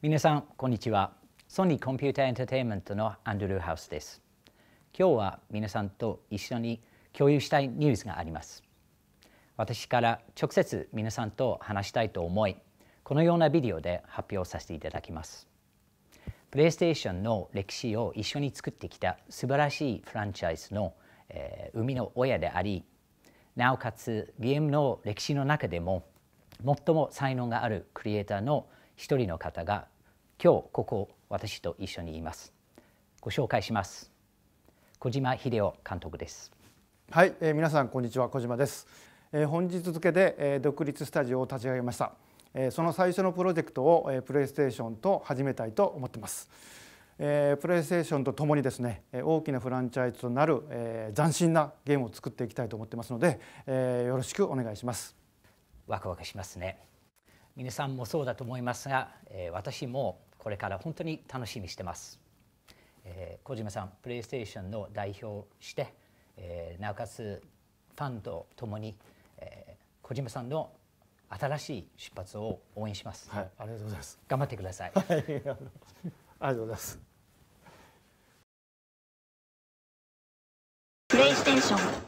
皆さんこんにちはソニーコンピュータエンターテインメントのアンドルーハウスです今日は皆さんと一緒に共有したいニュースがあります私から直接皆さんと話したいと思いこのようなビデオで発表させていただきますプレイステーションの歴史を一緒に作ってきた素晴らしいフランチャイズの、えー、生みの親でありなおかつゲームの歴史の中でも最も才能があるクリエイターの一人の方が今日ここ私と一緒にいますご紹介します小島秀夫監督ですはい、えー、皆さんこんにちは小島です、えー、本日付で、えー、独立スタジオを立ち上げました、えー、その最初のプロジェクトを、えー、プレイステーションと始めたいと思ってます、えー、プレイステーションとともにですね大きなフランチャイズとなる、えー、斬新なゲームを作っていきたいと思ってますので、えー、よろしくお願いしますワクワクしますね皆さんもそうだと思いますが、えー、私もこれから本当に楽しみにしてます、えー、小島さんプレイステーションの代表して、えー、なおかつファンとともに、えー、小島さんの新しい出発を応援します、はい、ありがとうございます頑張ってください、はい、ありがとうございますプレイステーション